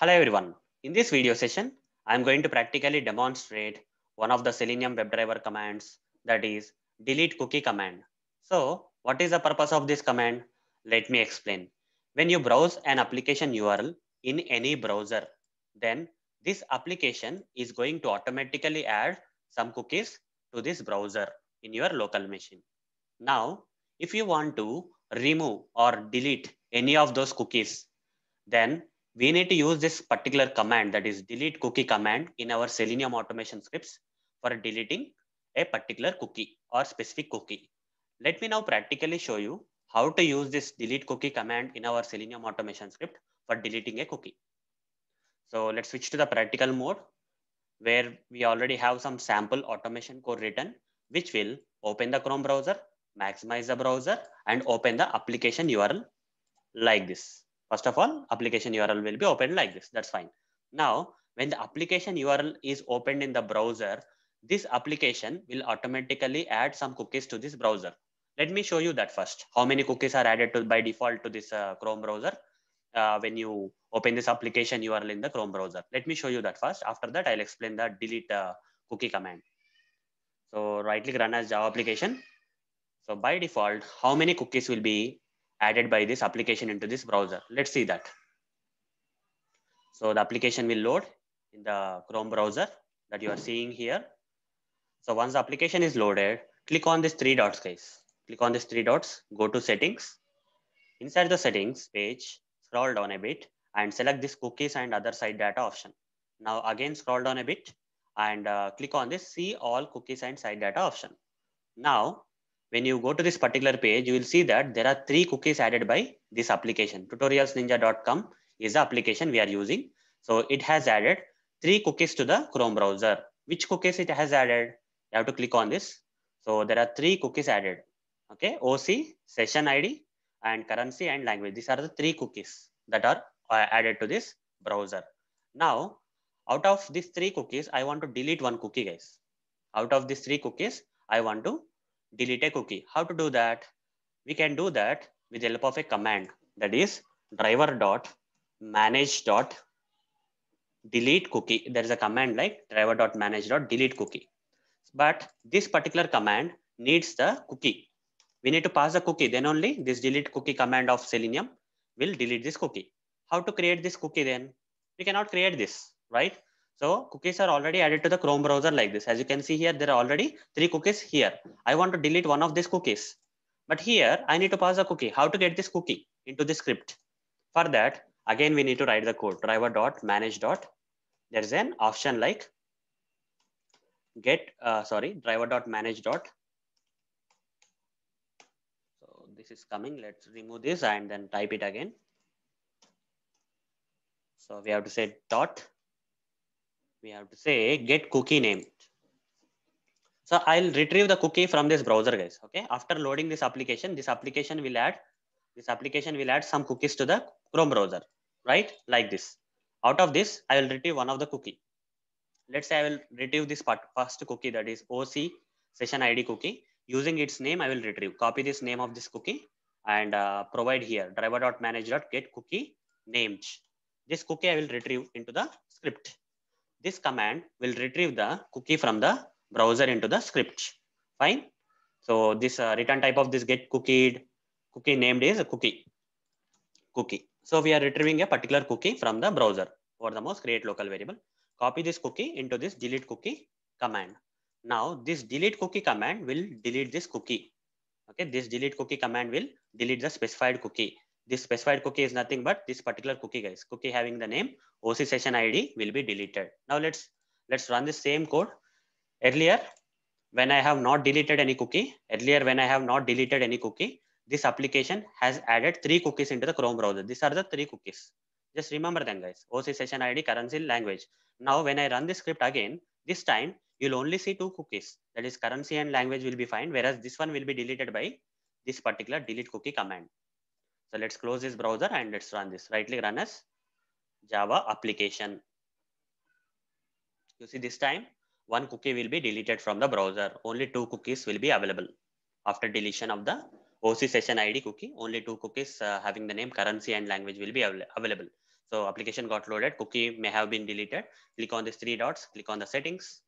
Hello everyone. In this video session, I'm going to practically demonstrate one of the Selenium WebDriver commands that is delete cookie command. So what is the purpose of this command? Let me explain. When you browse an application URL in any browser, then this application is going to automatically add some cookies to this browser in your local machine. Now, if you want to remove or delete any of those cookies, then we need to use this particular command that is delete cookie command in our Selenium automation scripts for deleting a particular cookie or specific cookie. Let me now practically show you how to use this delete cookie command in our Selenium automation script for deleting a cookie. So let's switch to the practical mode where we already have some sample automation code written, which will open the Chrome browser, maximize the browser and open the application URL like this. First of all, application URL will be opened like this. That's fine. Now, when the application URL is opened in the browser, this application will automatically add some cookies to this browser. Let me show you that first. How many cookies are added to, by default to this uh, Chrome browser uh, when you open this application URL in the Chrome browser? Let me show you that first. After that, I'll explain the delete uh, cookie command. So right click run as Java application. So by default, how many cookies will be added by this application into this browser. Let's see that. So the application will load in the Chrome browser that you are seeing here. So once the application is loaded, click on this three dots guys. Click on this three dots, go to settings. Inside the settings page, scroll down a bit and select this cookies and other side data option. Now again, scroll down a bit and uh, click on this see all cookies and side data option. Now when you go to this particular page, you will see that there are three cookies added by this application. Tutorialsninja.com is the application we are using. So it has added three cookies to the Chrome browser. Which cookies it has added? You have to click on this. So there are three cookies added. Okay, OC, session ID, and currency and language. These are the three cookies that are uh, added to this browser. Now, out of these three cookies, I want to delete one cookie, guys. Out of these three cookies, I want to delete a cookie. How to do that? We can do that with the help of a command that is driver dot manage dot delete cookie. There is a command like driver dot manage dot delete cookie. But this particular command needs the cookie. We need to pass the cookie. Then only this delete cookie command of Selenium will delete this cookie. How to create this cookie then? We cannot create this, right? So cookies are already added to the Chrome browser like this. As you can see here, there are already three cookies here. I want to delete one of these cookies. But here, I need to pass a cookie. How to get this cookie into the script? For that, again, we need to write the code driver dot manage dot. There's an option like get, uh, sorry, driver dot manage dot. So this is coming. Let's remove this and then type it again. So we have to say dot we have to say get cookie named. So I'll retrieve the cookie from this browser guys. Okay. After loading this application, this application will add, this application will add some cookies to the Chrome browser, right? Like this. Out of this, I will retrieve one of the cookie. Let's say I will retrieve this part, first cookie that is OC session ID cookie. Using its name, I will retrieve. Copy this name of this cookie and uh, provide here driver.manage.get cookie named. This cookie I will retrieve into the script. This command will retrieve the cookie from the browser into the script. Fine. So this uh, return type of this get cookie cookie named is a cookie. Cookie. So we are retrieving a particular cookie from the browser or the most create local variable. Copy this cookie into this delete cookie command. Now this delete cookie command will delete this cookie. Okay, this delete cookie command will delete the specified cookie this specified cookie is nothing but this particular cookie guys. Cookie having the name OC session ID will be deleted. Now let's let's run the same code. Earlier, when I have not deleted any cookie, earlier when I have not deleted any cookie, this application has added three cookies into the Chrome browser. These are the three cookies. Just remember them guys, OC session ID, currency, language. Now when I run the script again, this time you'll only see two cookies. That is currency and language will be fine, whereas this one will be deleted by this particular delete cookie command. So let's close this browser and let's run this. Right click run as Java application. You see this time one cookie will be deleted from the browser. Only two cookies will be available after deletion of the OC session ID cookie. Only two cookies uh, having the name currency and language will be av available. So application got loaded. Cookie may have been deleted. Click on these three dots. Click on the settings.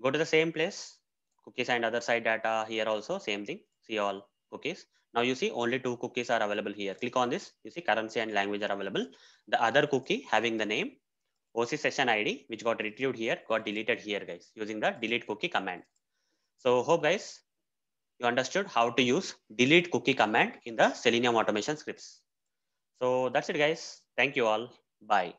Go to the same place. Cookies and other side data here also same thing. See all cookies. Now you see only two cookies are available here. Click on this. You see currency and language are available. The other cookie having the name OC session ID, which got retrieved here, got deleted here, guys, using the delete cookie command. So hope guys, you understood how to use delete cookie command in the Selenium automation scripts. So that's it, guys. Thank you all. Bye.